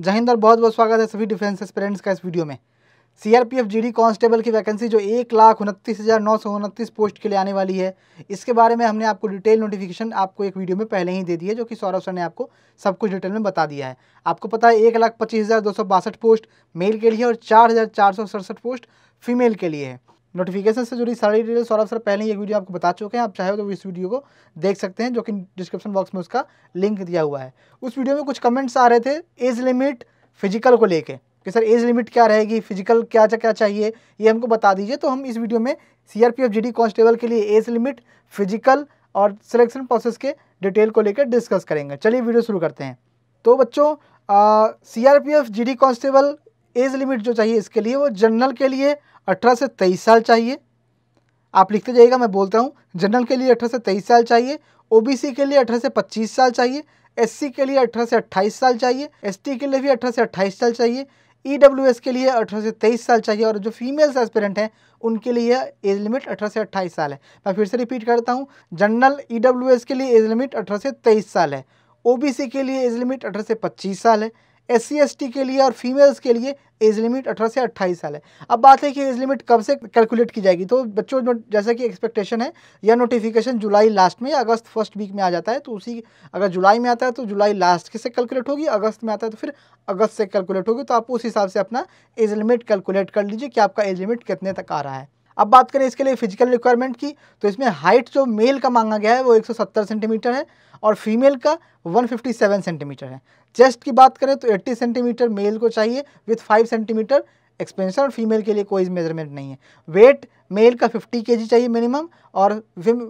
जहिंद और बहुत बहुत स्वागत है सभी डिफेंस एक्सपेरेंट्स का इस वीडियो में सीआरपीएफ जीडी कांस्टेबल की वैकेंसी जो एक लाख उनतीस हज़ार नौ सौ उनतीस पोस्ट के लिए आने वाली है इसके बारे में हमने आपको डिटेल नोटिफिकेशन आपको एक वीडियो में पहले ही दे दी है जो कि सौरभ सर ने आपको सब कुछ डिटेल में बता दिया है आपको पता है एक लाख पच्चीस हज़ार दो सौ बासठ पोस्ट मेल के लिए और चार हज़ार चार सौ सड़सठ पोस्ट फीमेल के लिए है नोटिफिकेशन से जुड़ी सारी डिटेल्स और अवसर पहले ही एक वीडियो आपको बता चुके हैं आप चाहे तो इस वीडियो को देख सकते हैं जो कि डिस्क्रिप्शन बॉक्स में उसका लिंक दिया हुआ है उस वीडियो में कुछ कमेंट्स आ रहे थे एज लिमिट फिजिकल को लेके कि सर एज लिमिट क्या रहेगी फिजिकल क्या क्या चाहिए ये हमको बता दीजिए तो हम इस वीडियो में C R P F G D constable के लिए एज लिमिट फिजिकल और सिलेक्शन प्रोसेस के डिटेल को लेकर डिस्कस करेंगे चलिए वीडियो शुरू करते हैं तो बच्चों C R P F G D constable age limit जो चाहिए इसके लिए वो जनरल के लिए अठारह से तेईस साल चाहिए आप लिखते जाइएगा मैं बोलता हूँ जनरल के लिए अठारह से तेईस साल चाहिए ओबीसी के लिए अठारह से पच्चीस साल चाहिए एससी के लिए अठारह से अट्ठाईस साल चाहिए एसटी के लिए भी अठारह से अट्ठाईस साल चाहिए ईडब्ल्यूएस के लिए अठारह से तेईस साल चाहिए और जो फीमेल्स एस्पिरेंट हैं उनके लिए एज लिमिट अठारह से अट्ठाईस साल है मैं फिर से रिपीट करता हूँ जनरल ई के लिए एज लिमिट अठारह से तेईस साल है ओ के लिए एज लिमिट अठारह से पच्चीस साल है एस सी के लिए और फीमेल्स के लिए एज लिमिट अठारह से अट्ठाईस साल है अब बात है कि एज लिमिट कब से कैलकुलेट की जाएगी तो बच्चों जैसा कि एक्सपेक्टेशन है या नोटिफिकेशन जुलाई लास्ट में या अगस्त फर्स्ट वीक में आ जाता है तो उसी अगर जुलाई में आता है तो जुलाई लास्ट से कैलकुलेट होगी अगस्त में आता है तो फिर अगस्त से कैलकुलेट होगी तो आप उस हिसाब से अपना एज लिमिट कैलकुलेट कर लीजिए कि आपका एज लिमिट कितने तक आ रहा है अब बात करें इसके लिए फिजिकल रिक्वायरमेंट की तो इसमें हाइट जो मेल का मांगा गया है वो 170 सेंटीमीटर है और फीमेल का 157 सेंटीमीटर है चेस्ट की बात करें तो 80 सेंटीमीटर मेल को चाहिए विथ 5 सेंटीमीटर एक्सपेंशन और फीमेल के लिए कोई मेजरमेंट नहीं है वेट मेल का 50 के चाहिए मिनिमम और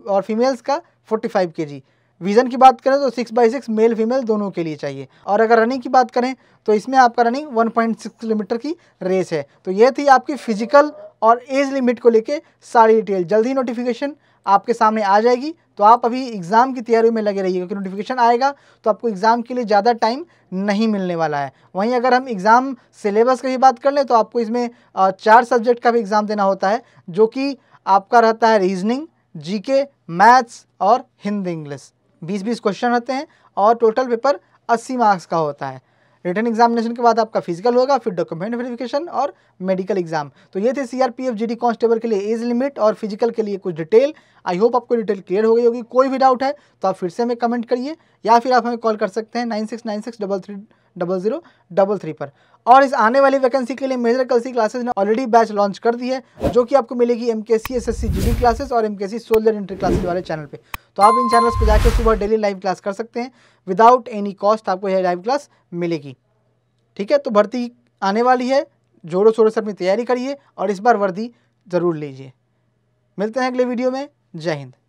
और फीमेल्स का 45 के जी विज़न की बात करें तो six by six male female दोनों के लिए चाहिए और अगर रनिंग की बात करें तो इसमें आपका रनिंग 1.6 किलोमीटर की रेस है तो ये थी आपकी फिजिकल और एज लिमिट को लेके सारी डिटेल जल्द ही नोटिफिकेशन आपके सामने आ जाएगी तो आप अभी एग्ज़ाम की तैयारी में लगे रहिए क्योंकि नोटिफिकेशन आएगा तो आपको एग्ज़ाम के लिए ज़्यादा टाइम नहीं मिलने वाला है वहीं अगर हम एग्ज़ाम सिलेबस की बात कर लें तो आपको इसमें चार सब्जेक्ट का भी एग्ज़ाम देना होता है जो कि आपका रहता है रीजनिंग जीके मैथ्स और हिंदी इंग्लिश बीस बीस क्वेश्चन आते हैं और टोटल पेपर अस्सी मार्क्स का होता है रिटर्न एग्जामिनेशन के बाद आपका फिजिकल होगा फिर डॉक्यूमेंट वेरिफिकेशन और मेडिकल एग्जाम तो ये थे C R P F G D constable के लिए एज लिमिट और फिजिकल के लिए कुछ डिटेल आई होप आपको डिटेल क्लियर हो गई होगी कोई भी डाउट है तो आप फिर से हमें कमेंट करिए या फिर आप हमें कॉल कर सकते हैं nine six nine six double three double zero double three पर और इस आने वाली वैकेंसी के लिए मेजर कलसी क्लासेस ने ऑलरेडी बैच लॉन्च कर दी है जो कि आपको मिलेगी M K C S S C G D classes और M K C soldier inter classes वाले चैनल पे तो आप इन चैनल्स पे जाकर सुबह डेली लाइव क्लास कर सकते हैं विदाउट एनी कॉस्ट आपको यह लाइव क्लास मिलेगी ठीक है तो भर्ती आने वाली है जोरों शोरों से अपनी तैयारी करिए और इस बार वर्दी ज़रूर लीजिए मिलते हैं अगले वीडियो में जय हिंद